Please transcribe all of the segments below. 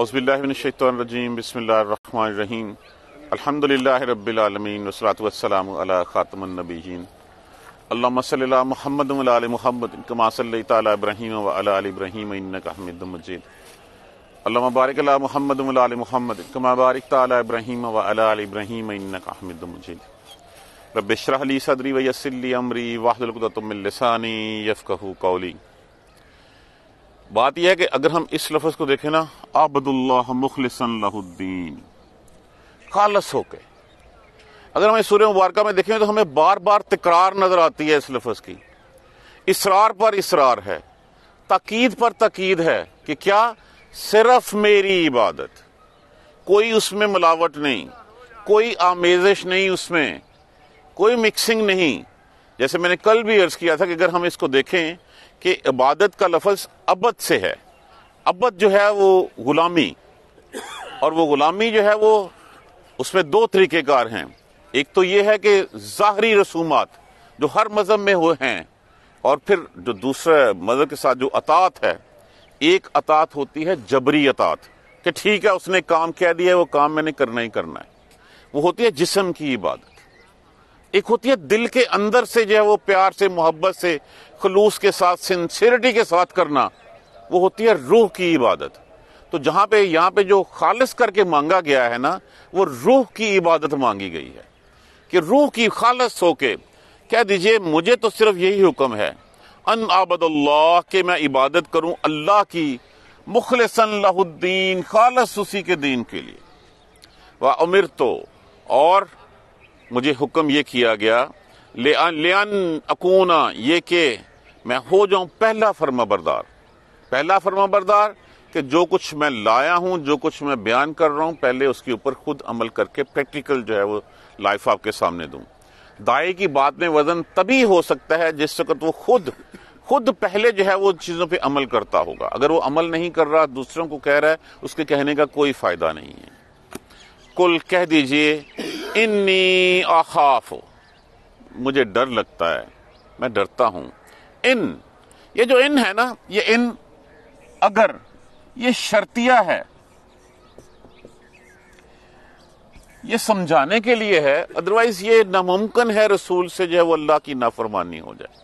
अज़बिल्लाशतरजीम बसमीम अलहमदिल्ला रबीआलमीन वसलात ख़ातमनबीन अल्लासल महमद महमद कमासल इब्राहिम वल इब्राहिम मजीद अल्लाह महमद महमद कमा बारक वब्रहीम इब्राहिम वल मजीद रबशरली सदरी वयसली अमरी वाहदलकुतमिलसानी यफ़ कहू कौली बात यह है कि अगर हम इस लफज को देखें ना मुखलिसन लहुद्दीन खालस होके अगर हम इस सूर्य मुबारक में देखें तो हमें बार बार तकरार नजर आती है इस लफज की इसरार पर इसरार है तकीद पर तकीद है कि क्या सिर्फ मेरी इबादत कोई उसमें मिलावट नहीं कोई आमेजश नहीं उसमें कोई मिक्सिंग नहीं जैसे मैंने कल भी अर्ज किया था कि अगर हम इसको देखें कि इबादत का लफज अबद से है अबद जो है वो गुलामी और वो गुलामी जो है वो उसमें दो तरीक़ेकार हैं एक तो ये है कि ज़ाहरी रसूमात जो हर मज़हब में हुए हैं और फिर जो दूसरे मज़हब के साथ जो अतात है एक अतात होती है जबरी अतात कि ठीक है उसने काम कह दिया है वो काम मैंने करना ही करना है वो होती है जिसम की इबादत एक होती है दिल के अंदर से जो है वो प्यार से मोहब्बत से खलूस के साथ सिंसियरिटी के साथ करना वो होती है रूह की इबादत तो जहाँ पे यहाँ पे जो खालिस करके मांगा गया है ना वो रूह की इबादत मांगी गई है कि रूह की खालस होके कह दीजिए मुझे तो सिर्फ यही हुक्म है अन आबद के मैं इबादत करूं अल्लाह की मुखलसन लहुद्दीन खालस उसी के दीन के लिए व उमिर तो और मुझे हुक्म ये किया गया ले लेन अकूना ये के मैं हो जाऊं पहला फर्मा बरदार पहला फर्मा बरदार कि जो कुछ मैं लाया हूं जो कुछ मैं बयान कर रहा हूं पहले उसके ऊपर खुद अमल करके प्रैक्टिकल जो है वो लाइफ आपके सामने दूं दाए की बात में वजन तभी हो सकता है जिस वक्त वो खुद खुद पहले जो है वो चीज़ों पे अमल करता होगा अगर वो अमल नहीं कर रहा दूसरों को कह रहा है उसके कहने का कोई फायदा नहीं है कुल कह दीजिए इन्नी आखाफ मुझे डर लगता है मैं डरता हूं इन ये जो इन है ना ये इन अगर ये शर्तिया है ये समझाने के लिए है अदरवाइज ये नामुमकिन है रसूल से जो है वो अल्लाह की नाफरमानी हो जाए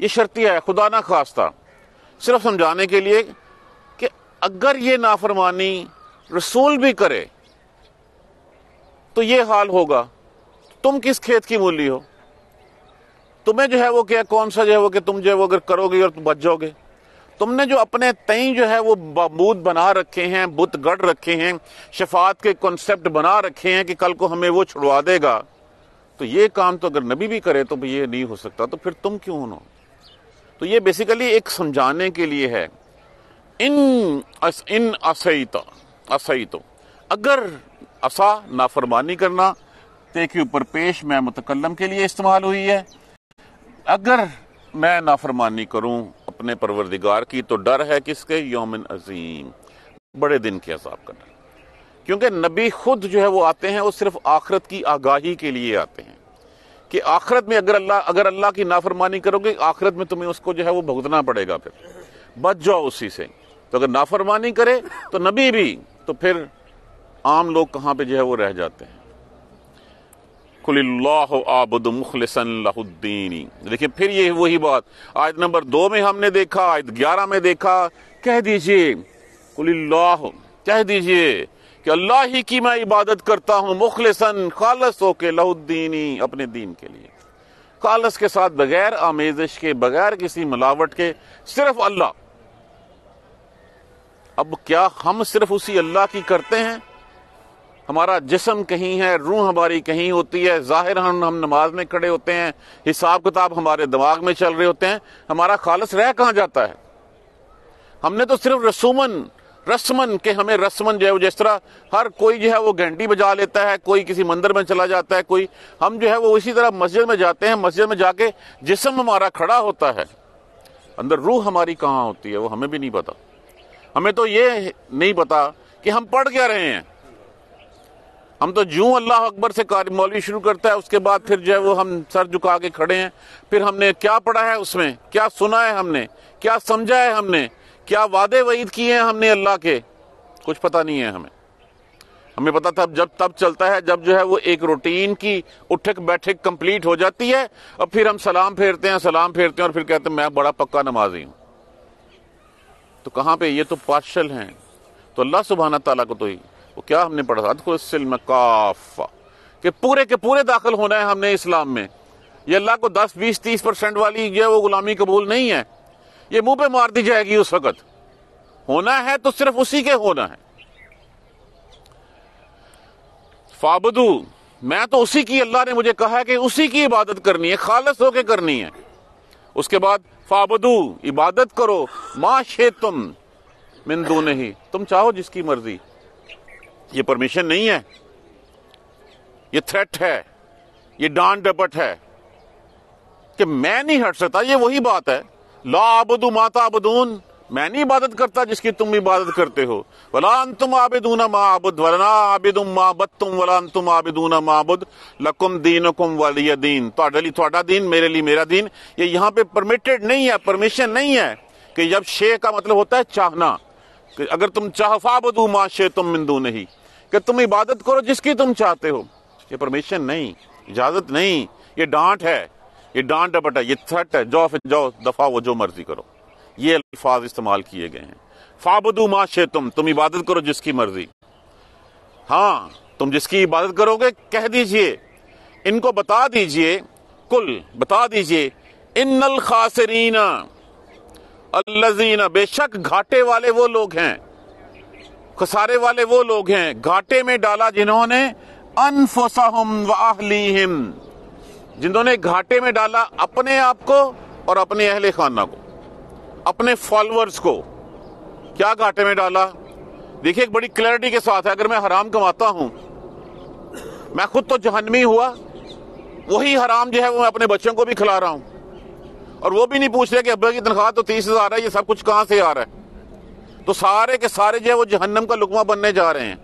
ये शर्तिया है खुदा ना खास्ता सिर्फ समझाने के लिए कि अगर ये नाफरमानी रसूल भी करे तो ये हाल होगा तुम किस खेत की मूली हो तुम्हें जो है वो क्या कौन सा जो है वो कि तुम जो है वो अगर करोगे और तुम बच जाओगे तुमने जो अपने तई जो है वो बाबूद बना रखे हैं बुत गढ़ रखे हैं शफात के कॉन्सेप्ट बना रखे हैं कि कल को हमें वो छुड़वा देगा तो ये काम तो अगर नबी भी करे तो ये नहीं हो सकता तो फिर तुम क्यों हो तो ये बेसिकली एक समझाने के लिए है इन अस, इन असई तो अगर असा नाफरमानी करना ते के ऊपर पेश मैं मुतकलम के लिए इस्तेमाल हुई है अगर मैं नाफरमानी करूं अपने परवरदिगार की तो डर है किसके योमिन अजीम बड़े दिन के अजाब का डर क्योंकि नबी खुद जो है वो आते हैं वो सिर्फ आखरत की आगाही के लिए आते हैं कि आखरत में अगर अल्लाह अगर अल्लाह की नाफरमानी करोगे आखरत में तुम्हें उसको जो है वो भुगतना पड़ेगा फिर बच जाओ उसी से तो अगर नाफरमानी करे तो नबी भी तो फिर आम लोग कहाँ पे जो है वो रह जाते हैं आबद मुखलसनद्दीनी देखिए फिर ये वही बात आयत नंबर दो में हमने देखा आयत ग्यारह में देखा कह दीजिए कुल्लाह कह दीजिए कि अल्लाह ही की मैं इबादत करता हूँ मुखलसन खालस के लहुद्दीनी अपने दीन के लिए खालस के साथ बगैर आमेजश के बगैर किसी मिलावट के सिर्फ अल्लाह अब क्या हम सिर्फ उसी अल्लाह की करते हैं हमारा जिसम कहीं है रूह हमारी कहीं होती है ज़ाहिर हम हम नमाज में खड़े होते हैं हिसाब किताब हमारे दिमाग में चल रहे होते हैं हमारा खालस रह कहाँ जाता है हमने तो सिर्फ रसूमन रस्मन के हमें रस्मन जो है वो जिस तरह हर कोई जो है वो घंटी बजा लेता है कोई किसी मंदिर में चला जाता है कोई हम जो है वो इसी तरह मस्जिद में जाते हैं मस्जिद में जाके जिसम हमारा खड़ा होता है अंदर रूह हमारी कहाँ होती है वो हमें भी नहीं पता हमें तो ये नहीं पता कि हम पढ़ क्या रहे हैं हम तो जू अल्लाह अकबर से कार्य मौलवी शुरू करता है उसके बाद फिर जो है वो हम सर झुका के खड़े हैं फिर हमने क्या पढ़ा है उसमें क्या सुना है हमने क्या समझा है हमने क्या वादे वईद किए हैं हमने अल्लाह के कुछ पता नहीं है हमें हमें पता था जब तब चलता है जब जो है वो एक रूटीन की उठक बैठक कंप्लीट हो जाती है और फिर हम सलाम फेरते हैं सलाम फेरते हैं और फिर कहते हैं मैं बड़ा पक्का नमाजी हूँ तो कहाँ पे ये तो पार्शल हैं तो अल्लाह सुबहाना तला को तो ही वो क्या हमने पढ़ा था सिल्म काफा कि पूरे के पूरे दाखिल होना है हमने इस्लाम में ये अल्लाह को 10, 20, 30 परसेंट वाली यह वो गुलामी कबूल नहीं है ये मुंह पे मार दी जाएगी उस वक्त होना है तो सिर्फ उसी के होना है फाबदू मैं तो उसी की अल्लाह ने मुझे कहा है कि उसी की इबादत करनी है खालस होके करनी है उसके बाद फाबदू इबादत करो माशे तुम मिंदू नहीं तुम चाहो जिसकी मर्जी ये परमिशन नहीं है ये थ्रेट है ये डांट डपट है कि मैं नहीं हट सकता ये वही बात है ला आबदू माता आबदून मैं नहीं इबादत करता जिसकी तुम इबादत करते हो वला अंतुम आबिदून मा आबुद वला आबिदुम मा बत्तुम वला अंतुम आबिदून मा आबुद लकुम दीनकुम वलिया दीन ਤੁਹਾਡੇ लिए ਤੁਹਾਡਾ दीन मेरे लिए मेरा दीन ये यहां पे परमिटेड नहीं है परमिशन नहीं है कि जब शे का मतलब होता है चाहना कि अगर तुम चाहफाबदू मा शे तुम मिंदू नहीं कि तुम इबादत करो जिसकी तुम चाहते हो ये परमिशन नहीं इजाजत नहीं ये डांट है ये डांट है बटा ये थ्रट है जाओ फिर जाओ दफा वो जो मर्जी करो ये अल्फाज इस्तेमाल किए गए हैं फाबदू माशे तुम तुम इबादत करो जिसकी मर्जी हाँ तुम जिसकी इबादत करोगे कह दीजिए इनको बता दीजिए कुल बता दीजिए इन खासरीना अल्लाजीना बेशक घाटे वाले वो लोग हैं खसारे वाले वो लोग हैं घाटे में डाला जिन्होंने अनफोसाहम जिन्होंने घाटे में डाला अपने आप को और अपने अहले खाना को अपने फॉलोअर्स को क्या घाटे में डाला देखिए एक बड़ी क्लैरिटी के साथ है अगर मैं हराम कमाता हूं मैं खुद तो जहनमी हुआ वही हराम जो है वो मैं अपने बच्चों को भी खिला रहा हूं और वो भी नहीं पूछ रहे कि अब्बा की तनख्वाह तो तीस हजार है ये सब कुछ कहां से आ रहा है तो सारे के सारे जो है वो जहन्नम का लुकमा बनने जा रहे हैं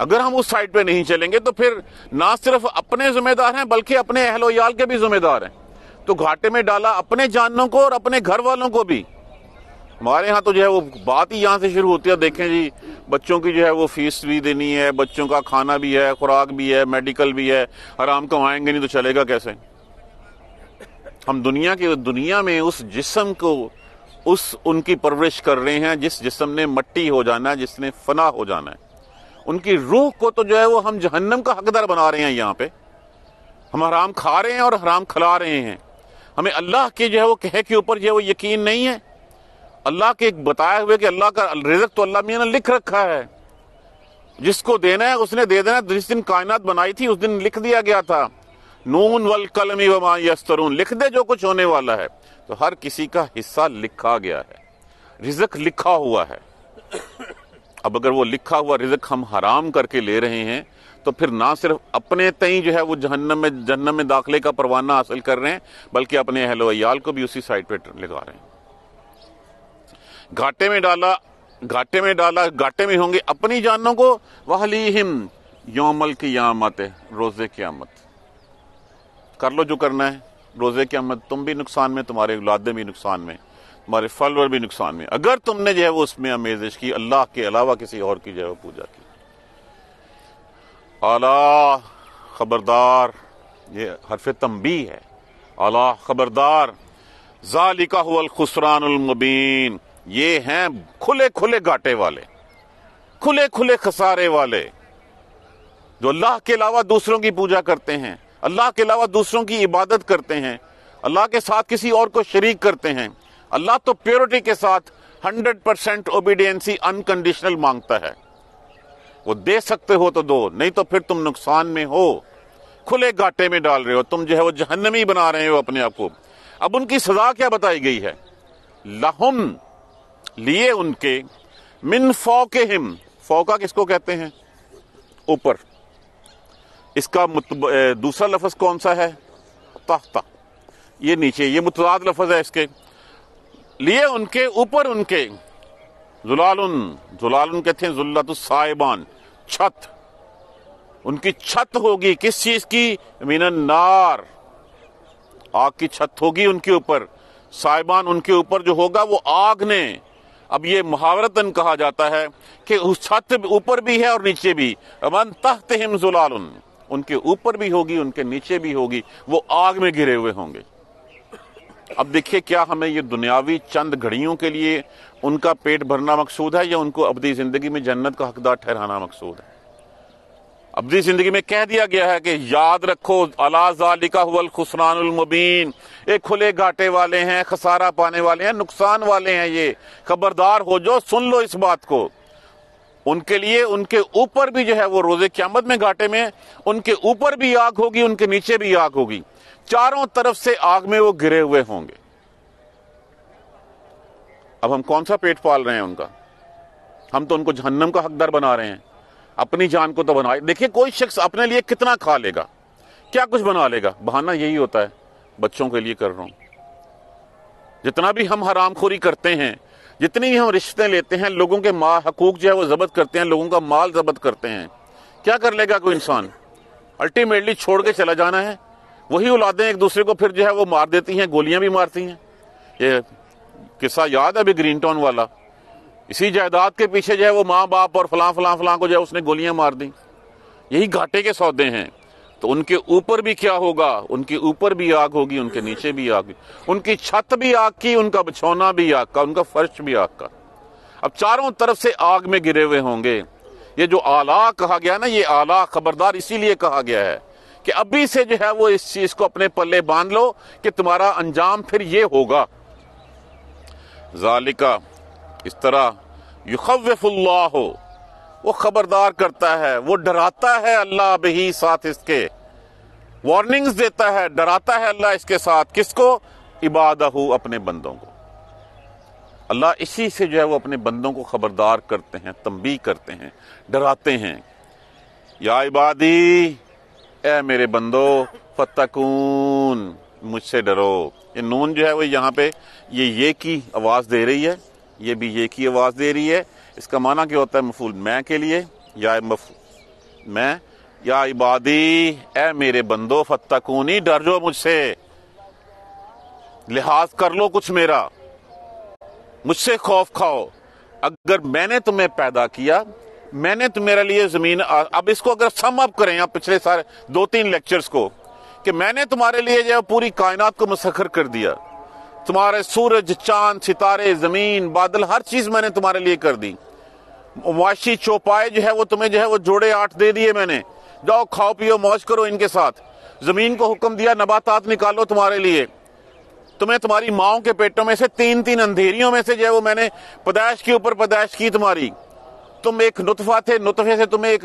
अगर हम उस साइड पे नहीं चलेंगे तो फिर ना सिर्फ अपने जिम्मेदार हैं बल्कि अपने अहलोयाल के भी जिम्मेदार हैं तो घाटे में डाला अपने जानों को और अपने घर वालों को भी हमारे यहाँ तो जो है वो बात ही यहाँ से शुरू होती है देखें जी बच्चों की जो है वो फीस भी देनी है बच्चों का खाना भी है खुराक भी है मेडिकल भी है आराम कमाएंगे नहीं तो चलेगा कैसे हम दुनिया के दुनिया में उस जिसम को उस उनकी परवरिश कर रहे हैं जिस जिसम ने मट्टी हो जाना है जिसने फना हो जाना है उनकी रूह को तो जो है वो हम जहन्नम का हकदार बना रहे हैं यहाँ पे हम हराम खा रहे हैं और हराम खिला रहे हैं हमें अल्लाह के जो है वो कह के ऊपर जो है वो यकीन नहीं है अल्लाह के बताए हुए कि अल्लाह का रिजक तो अल्लाह मियाँ ने लिख रखा है जिसको देना है उसने दे देना जिस दिन कायनात बनाई थी उस दिन लिख दिया गया था नून वल कलमी वमा यस्तरून लिख दे जो कुछ होने वाला है तो हर किसी का हिस्सा लिखा गया है रिजक लिखा हुआ है अब अगर वो लिखा हुआ रिजक हम हराम करके ले रहे हैं तो फिर ना सिर्फ अपने तई जो है वो जहन्नम में जहन्नम में दाखिले का परवाना हासिल कर रहे हैं बल्कि अपने अहलोयाल को भी उसी साइड पे लगा रहे हैं घाटे में डाला घाटे में डाला घाटे में होंगे अपनी जानों को वहली हिम योमल की यामत रोजे की आमत कर लो जो करना है रोज़े के अमद तुम भी नुकसान में तुम्हारे औलादें भी नुकसान में तुम्हारे फलवर भी नुकसान में अगर तुमने जो है वो उसमें अमेजिश की अल्लाह के अलावा किसी और की जो है पूजा की आला खबरदार ये हरफ भी है आला खबरदार जालिका खुसरानबीन ये हैं खुले खुले घाटे वाले खुले खुले खसारे वाले जो अल्लाह के अलावा दूसरों की पूजा करते हैं अल्लाह के अलावा दूसरों की इबादत करते हैं अल्लाह के साथ किसी और को शरीक करते हैं अल्लाह तो प्योरिटी के साथ 100 परसेंट ओबीडियंसी अनकंडीशनल मांगता है वो दे सकते हो तो दो नहीं तो फिर तुम नुकसान में हो खुले घाटे में डाल रहे हो तुम जो है वो जहन्नमी बना रहे हो अपने आप को अब उनकी सजा क्या बताई गई है लहुम लिए उनके मिन फौके हिम फोका किसको कहते हैं ऊपर इसका दूसरा लफज कौन सा है तख्ता ये नीचे ये मुतदाद लफज है इसके लिए उनके ऊपर उनके जुलाल जुलालुन कहते हैं साहिबान छत उनकी छत होगी किस चीज की मीन नार आग की छत होगी उनके ऊपर साहिबान उनके ऊपर जो होगा वो आग ने अब ये मुहावरतन कहा जाता है कि उस छत ऊपर भी है और नीचे भी अमन तख्त हिम जुलाल उनके ऊपर भी होगी उनके नीचे भी होगी वो आग में घिरे हुए होंगे अब देखिए क्या हमें ये दुनियावी चंद घड़ियों के लिए उनका पेट भरना मकसूद है या उनको अबदी जिंदगी में जन्नत का हकदार ठहराना मकसूद है अबदी जिंदगी में कह दिया गया है कि याद रखो अलाजालिकाल खुसरानमबीन ये खुले घाटे वाले हैं खसारा पाने वाले हैं नुकसान वाले हैं ये खबरदार हो जाओ सुन लो इस बात को उनके लिए उनके ऊपर भी जो है वो रोजे क्यामत में घाटे में उनके ऊपर भी आग होगी उनके नीचे भी आग होगी चारों तरफ से आग में वो गिरे हुए होंगे अब हम कौन सा पेट पाल रहे हैं उनका हम तो उनको जहन्नम का हकदार बना रहे हैं अपनी जान को तो बना देखिए कोई शख्स अपने लिए कितना खा लेगा क्या कुछ बना लेगा बहाना यही होता है बच्चों के लिए कर रहा हूं जितना भी हम हरामखोरी करते हैं जितनी भी हम रिश्ते लेते हैं लोगों के मा हकूक जो है वो जब्त करते हैं लोगों का माल जब्त करते हैं क्या कर लेगा कोई इंसान अल्टीमेटली छोड़ के चला जाना है वही औलादें एक दूसरे को फिर जो है वो मार देती हैं गोलियां भी मारती हैं ये किस्सा याद है अभी ग्रीन टाउन वाला इसी जायदाद के पीछे जो है वो माँ बाप और फलां फलां फलां को जो है उसने गोलियां मार दी यही घाटे के सौदे हैं तो उनके ऊपर भी क्या होगा उनके ऊपर भी आग होगी उनके नीचे भी आग उनकी छत भी आग की उनका बिछौना भी आग का उनका फर्श भी आग का अब चारों तरफ से आग में गिरे हुए होंगे ये जो आला कहा गया ना ये आला खबरदार इसीलिए कहा गया है कि अभी से जो है वो इस चीज को अपने पल्ले बांध लो कि तुम्हारा अंजाम फिर ये होगा जालिका इस तरह युखवफुल्ला हो वो खबरदार करता है वो डराता है अल्लाह भी साथ इसके वार्निंग्स देता है डराता है अल्लाह इसके साथ किसको इबादहू अपने बंदों को अल्लाह इसी से जो है वो अपने बंदों को खबरदार करते हैं तंबी करते हैं डराते हैं या इबादी ए मेरे बंदो फतकून मुझसे डरो ये नून जो है वो यहाँ पे ये ये की आवाज़ दे रही है ये भी ये की आवाज़ दे रही है इसका माना क्या होता है मफूल मैं के लिए या मफ मैं या इबादी ए मेरे बंदो फतकूनी डर जो मुझसे लिहाज कर लो कुछ मेरा मुझसे खौफ खाओ अगर मैंने तुम्हें पैदा किया मैंने तो मेरे लिए जमीन अब इसको अगर सम अप करें आप पिछले सारे दो तीन लेक्चर्स को कि मैंने तुम्हारे लिए जो पूरी कायनात को मुसखर कर दिया तुम्हारे सूरज चांद सितारे जमीन बादल हर चीज मैंने तुम्हारे लिए कर दी मुआशी चौपाए जो है वो तुम्हें जो है वो जोड़े आठ दे दिए मैंने जाओ खाओ पियो मौज करो इनके साथ जमीन को हुक्म दिया नबातात निकालो तुम्हारे लिए तुम्हें तुम्हारी माओ के पेटों में से तीन तीन अंधेरियों में से जो है वो मैंने पदाइश के ऊपर पैदाइश की तुम्हारी तुम एक नुतफा थे नुतफे से तुम्हें एक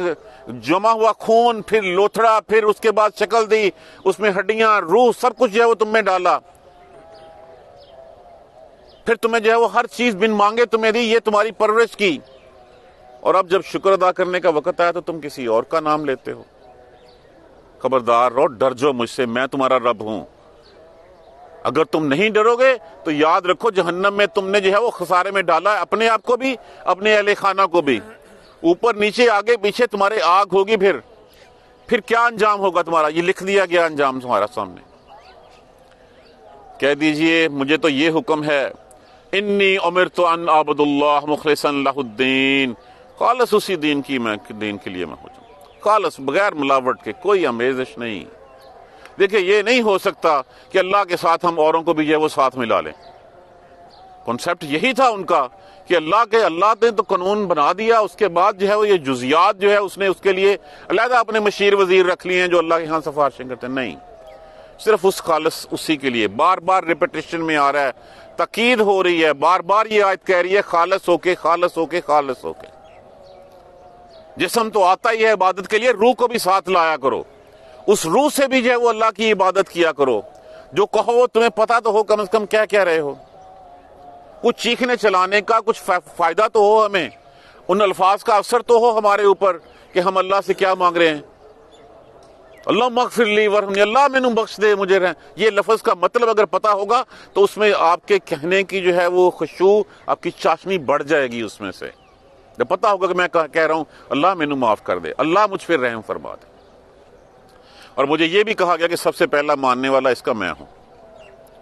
जमा हुआ खून फिर लोथड़ा फिर उसके बाद शक्ल दी उसमें हड्डियां रूह सब कुछ जो है वो तुम्हें डाला फिर तुम्हें जो है वो हर चीज बिन मांगे तुम्हें दी ये तुम्हारी परवरिश की और अब जब शुक्र अदा करने का वक्त आया तो तुम किसी और का नाम लेते हो खबरदार रहो डर जो मुझसे मैं तुम्हारा रब हूं अगर तुम नहीं डरोगे तो याद रखो जहन्नम में तुमने जो है वो खसारे में डाला है अपने आप को भी अपने अहले खाना को भी ऊपर नीचे आगे पीछे तुम्हारे आग होगी फिर फिर क्या अंजाम होगा तुम्हारा ये लिख दिया गया अंजाम तुम्हारा सामने कह दीजिए मुझे तो ये हुक्म है इन्नी उमिर तो अन आबदुल्लाह मुखलसद्दीन कालस उसी दीन की मैं दीन के लिए मैं हो जाऊँ कालस बगैर मिलावट के कोई अमेजश नहीं देखिए ये नहीं हो सकता कि अल्लाह के साथ हम औरों को भी ये वो साथ मिला लें कॉन्सेप्ट यही था उनका कि अल्लाह के अल्लाह ने तो कानून बना दिया उसके बाद जो है वो ये जुजियात जो है उसने उसके लिए अलहदा अपने मशीर वजीर रख लिए हैं जो अल्लाह के यहाँ सिफारशें करते नहीं सिर्फ उस खालस उसी के लिए बार बार रिपटिशन में आ रहा है तकीद हो रही है बार बार ये आयत कह रही है खालस होके खालस होके खालस होके जिसम तो आता ही है इबादत के लिए रूह को भी साथ लाया करो उस रूह से भी जो है वो अल्लाह की इबादत किया करो जो कहो तुम्हें पता तो हो कम से कम क्या क्या रहे हो कुछ चीखने चलाने का कुछ फायदा तो हो हमें उन अल्फाज का असर तो हो हमारे ऊपर कि हम अल्लाह से क्या मांग रहे हैं अल्लाह मगफिरली वर अल्लाह मैनू बख्श दे मुझे रह ये लफ्ज़ का मतलब अगर पता होगा तो उसमें आपके कहने की जो है वो खुशबू आपकी चाशनी बढ़ जाएगी उसमें से जब पता होगा कि मैं कह, कह रहा हूँ अल्लाह मैनू माफ़ कर दे अल्लाह मुझ पर रहम फरमा दे और मुझे ये भी कहा गया कि सबसे पहला मानने वाला इसका मैं हूँ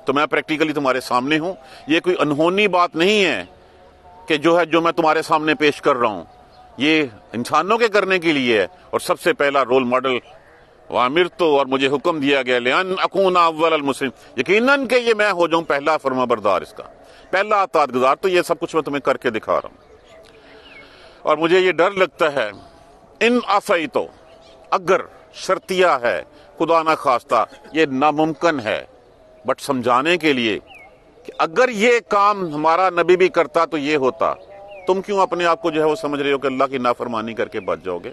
तो मैं प्रैक्टिकली तुम्हारे सामने हूँ ये कोई अनहोनी बात नहीं है कि जो है जो मैं तुम्हारे सामने पेश कर रहा हूँ ये इंसानों के करने के लिए है और सबसे पहला रोल मॉडल वामिर तो और मुझे हुक्म दिया गया लेन अकून अव्वल मुस्लिम यकीनन के ये मैं हो जाऊं पहला फर्मा बरदार इसका पहला आताद गुजार तो ये सब कुछ मैं तुम्हें करके दिखा रहा हूं और मुझे ये डर लगता है इन आफई तो अगर शर्तिया है खुदा ना खास्ता ये नामुमकिन है बट समझाने के लिए कि अगर ये काम हमारा नबी भी करता तो ये होता तुम क्यों अपने आप को जो है वो समझ रहे हो कि अल्लाह की नाफरमानी करके बच जाओगे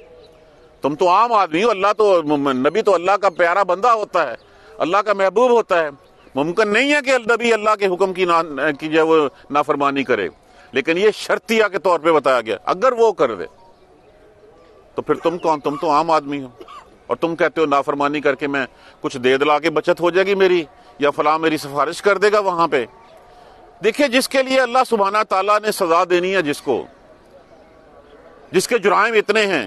तुम तो आम आदमी हो अल्लाह तो नबी तो अल्लाह का प्यारा बंदा होता है अल्लाह का महबूब होता है मुमकिन नहीं है कि नबी अल्लाह के हुक्म की ना की जो वो नाफरमानी करे लेकिन ये शर्तिया के तौर पे बताया गया अगर वो कर दे तो फिर तुम कौन तुम तो आम आदमी हो और तुम कहते हो नाफरमानी करके मैं कुछ दे दिला के बचत हो जाएगी मेरी या फला मेरी सिफारिश कर देगा वहां पे देखिए जिसके लिए अल्लाह सुबहाना तला ने सजा देनी है जिसको जिसके जुराइम इतने हैं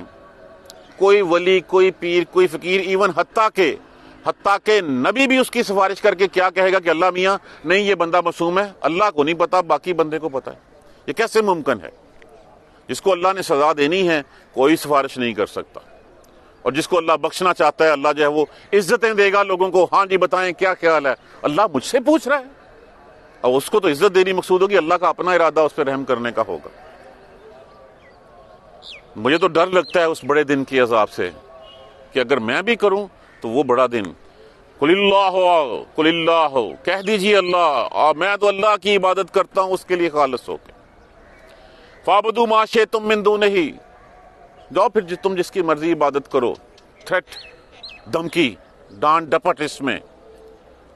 कोई वली कोई पीर कोई फकीर इवन हती के हती के नबी भी उसकी सिफारिश करके क्या कहेगा कि अल्लाह मियाँ नहीं ये बंदा मसूम है अल्लाह को नहीं पता बाकी बंदे को पता है ये कैसे मुमकिन है जिसको अल्लाह ने सजा देनी है कोई सिफारिश नहीं कर सकता और जिसको अल्लाह बख्शना चाहता है अल्लाह जो है वो इज्जतें देगा लोगों को हाँ जी बताएं क्या ख्याल है अल्लाह मुझसे पूछ रहा है और उसको तो इज्जत देनी मकसूद होगी अल्लाह का अपना इरादा उस पर रहम करने का होगा मुझे तो डर लगता है उस बड़े दिन के अजाब से कि अगर मैं भी करूं तो वो बड़ा दिन कुल्ला हो कुल्ला हो कह दीजिए अल्लाह मैं तो अल्लाह की इबादत करता हूं उसके लिए खालस होके फाबदू माशे तुम मिंदू नहीं जाओ फिर तुम जिसकी मर्जी इबादत करो थ्रेट धमकी डांट डपट इसमें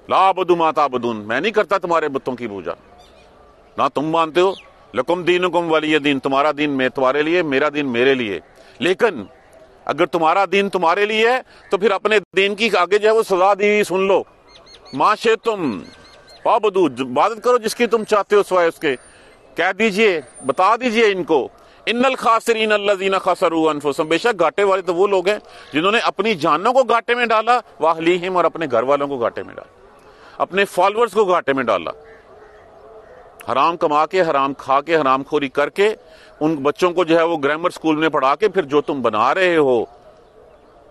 लाबदू माता बदून मैं नहीं करता तुम्हारे बुतों की पूजा ना तुम मानते हो लकुम दीन कुम वाली दीन तुम्हारा दिन मैं तुम्हारे लिए मेरा दिन मेरे लिए लेकिन अगर तुम्हारा दिन तुम्हारे लिए है तो फिर अपने दिन की आगे जो है वो सजा दी सुन लो माशे तुम पाबदू इबादत करो जिसकी तुम चाहते हो सवाए उसके कह दीजिए बता दीजिए इनको इन्नल खासरीन अल्लाजीना खासरू अनफुसम बेशक घाटे वाले तो वो लोग हैं जिन्होंने अपनी जानों को घाटे में डाला वाहलीहिम और अपने घर वालों को घाटे में डाला अपने फॉलोअर्स को घाटे में डाला हराम कमा के हराम खा के हराम खोरी करके उन बच्चों को जो है वो ग्रामर स्कूल में पढ़ा के फिर जो तुम बना रहे हो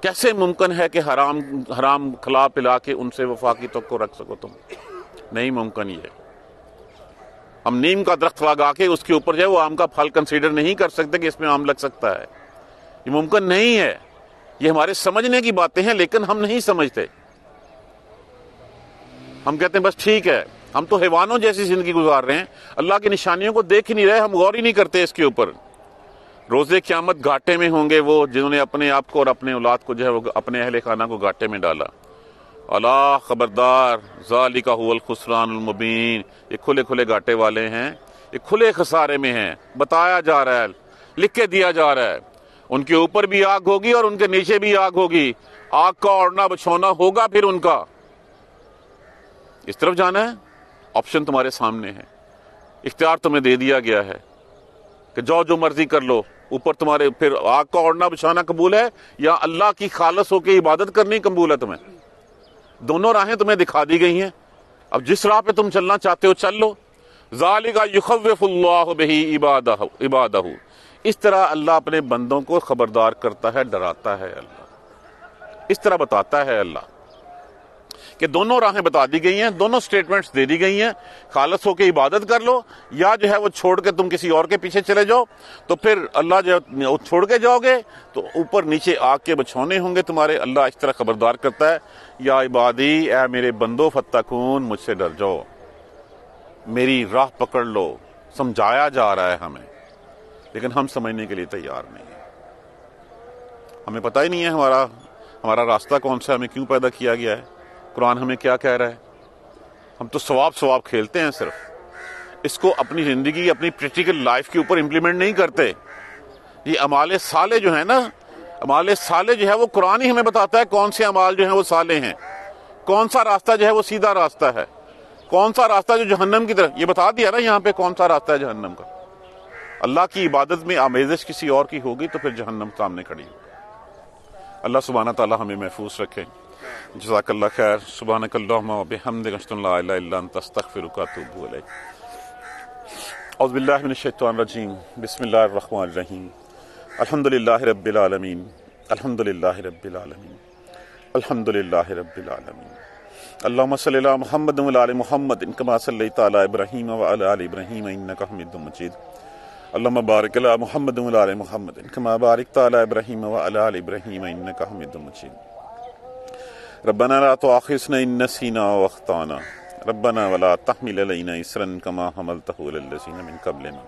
कैसे मुमकिन है कि हराम हराम खिला पिला के उनसे वफाकी तक तो को रख सको तुम नहीं मुमकिन ये हम नीम का दरख्त लगा के उसके ऊपर जो है वो आम का फल कंसीडर नहीं कर सकते कि इसमें आम लग सकता है ये मुमकिन नहीं है ये हमारे समझने की बातें हैं लेकिन हम नहीं समझते हम कहते हैं बस ठीक है हम तो हैवानों जैसी जिंदगी गुजार रहे हैं अल्लाह की निशानियों को देख ही नहीं रहे हम गौर ही नहीं करते इसके ऊपर रोज़े क्यामत घाटे में होंगे वो जिन्होंने अपने आप को और अपने औलाद को जो है वो अपने अहल खाना को घाटे में डाला अला खबरदार जालिका हुल खुसरानमबीन ये खुले खुले घाटे वाले हैं ये खुले खसारे में हैं बताया जा रहा है लिख के दिया जा रहा है उनके ऊपर भी आग होगी और उनके नीचे भी आग होगी आग का ओढ़ना बछौना होगा फिर उनका इस तरफ जाना है ऑप्शन तुम्हारे सामने है इख्तियार तुम्हें दे दिया गया है कि जो जो मर्जी कर लो ऊपर तुम्हारे फिर आग का ओढ़ना बिछाना कबूल है या अल्लाह की खालस होकर इबादत करनी कबूल है तुम्हें दोनों राहें तुम्हें दिखा दी गई हैं अब जिस राह पे तुम चलना चाहते हो चल लो जालिका युखबी इबादा इस तरह अल्लाह अपने बंदों को खबरदार करता है डराता है अल्लाह इस तरह बताता है अल्लाह कि दोनों राहें बता दी गई हैं दोनों स्टेटमेंट्स दे दी गई हैं खालस होकर इबादत कर लो या जो है वो छोड़ के तुम किसी और के पीछे चले जाओ तो फिर अल्लाह जो है छोड़ के जाओगे तो ऊपर नीचे आग के बछौने होंगे तुम्हारे अल्लाह इस तरह खबरदार करता है या इबादी ए मेरे बंदो खून मुझसे डर जाओ मेरी राह पकड़ लो समझाया जा रहा है हमें लेकिन हम समझने के लिए तैयार नहीं है हमें पता ही नहीं है हमारा हमारा रास्ता कौन सा हमें क्यों पैदा किया गया है कुरान हमें क्या कह रहा है हम तो सवाब सवाब खेलते हैं सिर्फ इसको अपनी ज़िंदगी अपनी प्रैक्टिकल लाइफ के ऊपर इम्प्लीमेंट नहीं करते ये अमाल साले जो है ना अमाले साले जो है वो कुरान ही हमें बताता है कौन से अमाल जो है वो साले हैं कौन सा रास्ता जो है वो सीधा रास्ता है कौन सा रास्ता जो जहन्नम की तरफ ये बता दिया ना यहाँ पे कौन सा रास्ता है जहन्नम का अल्लाह की इबादत में आमेजश किसी और की होगी तो फिर जहन्नम सामने खड़ी होगी अल्लाह सुबहाना ताला हमें महफूज रखें जजाकल्ला खैर सुबह अज़बिल्लाशतवानरजीम बसमीम अलहमदिल्ला रबालमीन अलहमदिल्ला रबालमीन अलहमदिल्ला रबालमीन अल्लाम महमद महमद इनकमा सल तब्राहीम वब्राहीम महमद महमद इनकमा बारक तब्राहीम वब्राहीम रबना ला तो आखिसन नसीना वख्ताना रबना वला तहमिल अलैना इसरन कमा हमलतहु लल्लज़ीना मिन कबलिना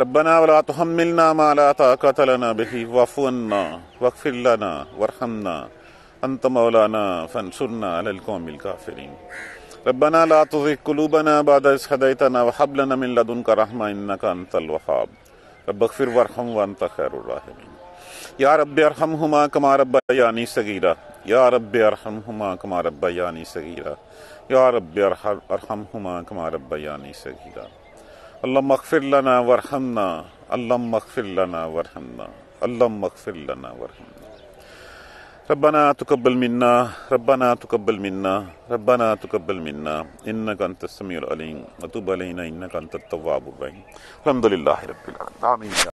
रबना वला तुहम्मिलना मा ला ताकत लना बिही वअफ़ु अन्ना वगफिर लना वरहमना अंत मौलाना फंसुरना अलल कौमिल काफिरीन रबना ला तुज़िग कुलूबना बाद इज़ हदैतना वहब लना मिन लदुनका रहमा इन्नका अंतल वहहाब रब्बगफिर वरहम व अंत खैरुर राहिमीन या रब अरहम हमा कमा रब्बा यानी सगीरा या रब अरहम हमा कमा रब्बा यानी सगीरा या रब अरहम हमा कमा रब्बा यानी सगीरा अल्लाह मखफिर लना वरहमना अल्लाह मखफिर लना वरहमना अल्लाह मखफिर लना वरहमना रब्बना तकबल मिन्ना रब्बना तकबल मिन्ना रब्बना तकबल मिन्ना इन्नक कंत समीर अलीम अतुब अलीना इन्नक कंत तव्वाबुर रहीम अल्हम्दुलिल्लाहि रब्बिल आलमीन